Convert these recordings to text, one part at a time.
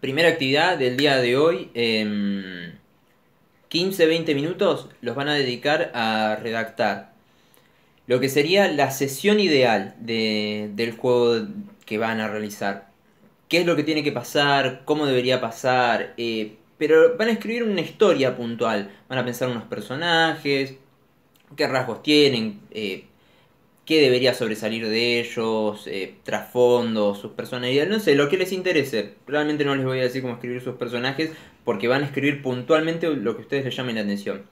Primera actividad del día de hoy. 15-20 em, minutos los van a dedicar a redactar lo que sería la sesión ideal del juego que van a realizar. ¿Qué es lo que tiene que pasar? ¿Cómo debería pasar? Eh, pero van a escribir una historia puntual. Van a pensar unos personajes, qué rasgos tienen, eh, qué debería sobresalir de ellos, eh, trasfondo trasfondos, sus personalidades, no sé, lo que les interese. Realmente no les voy a decir cómo escribir sus personajes porque van a escribir puntualmente lo que ustedes les llamen la atención.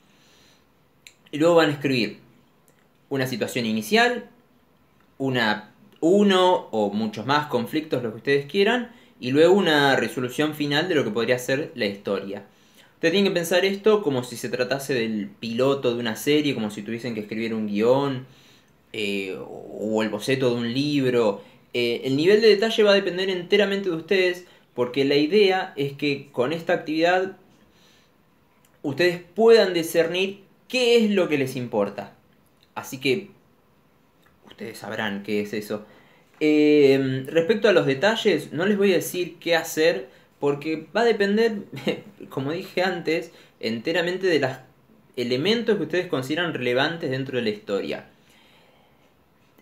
Y luego van a escribir una situación inicial, una, uno o muchos más conflictos, lo que ustedes quieran, y luego una resolución final de lo que podría ser la historia. Ustedes tienen que pensar esto como si se tratase del piloto de una serie, como si tuviesen que escribir un guión eh, o el boceto de un libro. Eh, el nivel de detalle va a depender enteramente de ustedes porque la idea es que con esta actividad ustedes puedan discernir qué es lo que les importa. Así que ustedes sabrán qué es eso. Eh, respecto a los detalles, no les voy a decir qué hacer porque va a depender, como dije antes, enteramente de los elementos que ustedes consideran relevantes dentro de la historia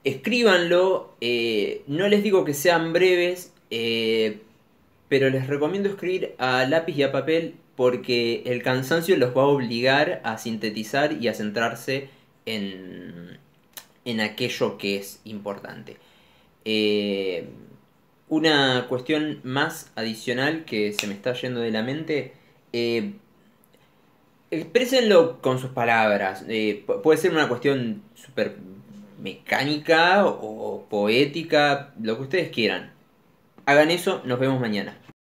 escríbanlo. Eh, no les digo que sean breves, eh, pero les recomiendo escribir a lápiz y a papel porque el cansancio los va a obligar a sintetizar y a centrarse en, aquello que es importante. Eh, una cuestión más adicional que se me está yendo de la mente. Exprésenlo con sus palabras. puede ser una cuestión súper mecánica o poética, lo que ustedes quieran. Hagan eso, nos vemos mañana.